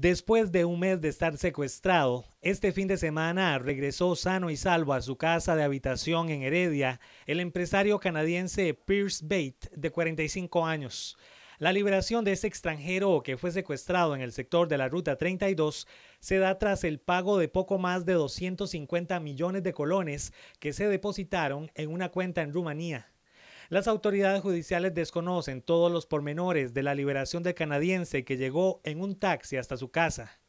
Después de un mes de estar secuestrado, este fin de semana regresó sano y salvo a su casa de habitación en Heredia el empresario canadiense Pierce Bate, de 45 años. La liberación de ese extranjero que fue secuestrado en el sector de la Ruta 32 se da tras el pago de poco más de 250 millones de colones que se depositaron en una cuenta en Rumanía. Las autoridades judiciales desconocen todos los pormenores de la liberación del canadiense que llegó en un taxi hasta su casa.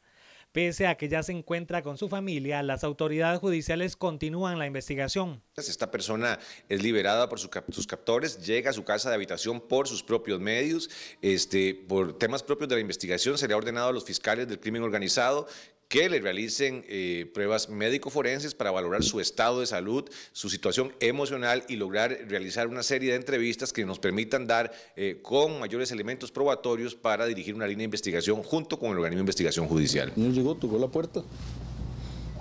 Pese a que ya se encuentra con su familia, las autoridades judiciales continúan la investigación. Esta persona es liberada por sus captores, llega a su casa de habitación por sus propios medios, este, por temas propios de la investigación, se le ha ordenado a los fiscales del crimen organizado que le realicen eh, pruebas médico-forenses para valorar su estado de salud, su situación emocional y lograr realizar una serie de entrevistas que nos permitan dar eh, con mayores elementos probatorios para dirigir una línea de investigación junto con el organismo de investigación judicial. El señor llegó, tocó la puerta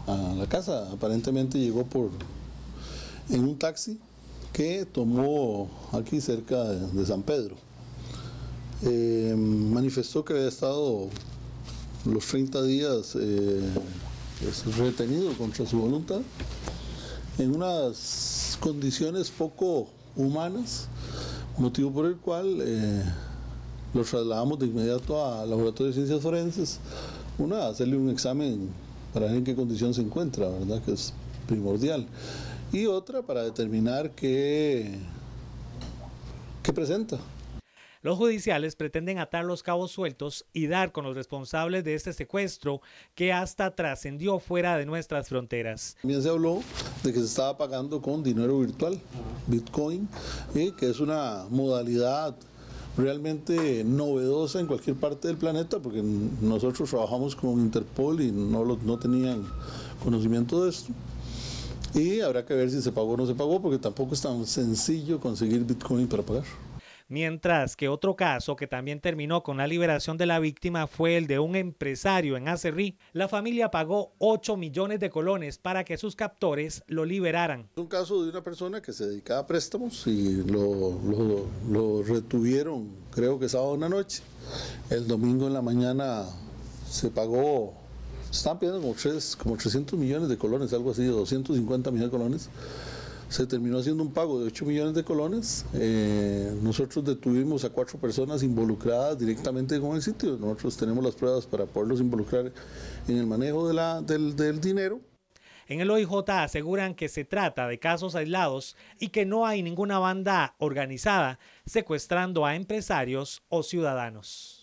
a la casa, aparentemente llegó por en un taxi que tomó aquí cerca de, San Pedro. Eh, manifestó que había estado los 30 días eh, es retenido contra su voluntad en unas condiciones poco humanas, motivo por el cual eh, lo trasladamos de inmediato al Laboratorio de Ciencias Forenses, una, hacerle un examen para ver en qué condición se encuentra, ¿verdad? que es primordial, y otra para determinar qué, qué presenta. Los judiciales pretenden atar los cabos sueltos y dar con los responsables de este secuestro que hasta trascendió fuera de nuestras fronteras. También se habló de que se estaba pagando con dinero virtual, Bitcoin, y que es una modalidad realmente novedosa en cualquier parte del planeta, porque nosotros trabajamos con Interpol y no, no tenían conocimiento de esto. Y habrá que ver si se pagó o no se pagó, porque tampoco es tan sencillo conseguir Bitcoin para pagar. Mientras que otro caso que también terminó con la liberación de la víctima fue el de un empresario en Acerrí. La familia pagó 8 millones de colones para que sus captores lo liberaran. Un caso de una persona que se dedicaba a préstamos y lo, retuvieron, creo que sábado en la noche. El domingo en la mañana se pagó están pidiendo como, como 300 millones de colones, algo así, 250 millones de colones se terminó haciendo un pago de 8 millones de colones. Eh, nosotros detuvimos a cuatro personas involucradas directamente con el sitio. Nosotros tenemos las pruebas para poderlos involucrar en el manejo del, del dinero. En el OIJ aseguran que se trata de casos aislados y que no hay ninguna banda organizada secuestrando a empresarios o ciudadanos.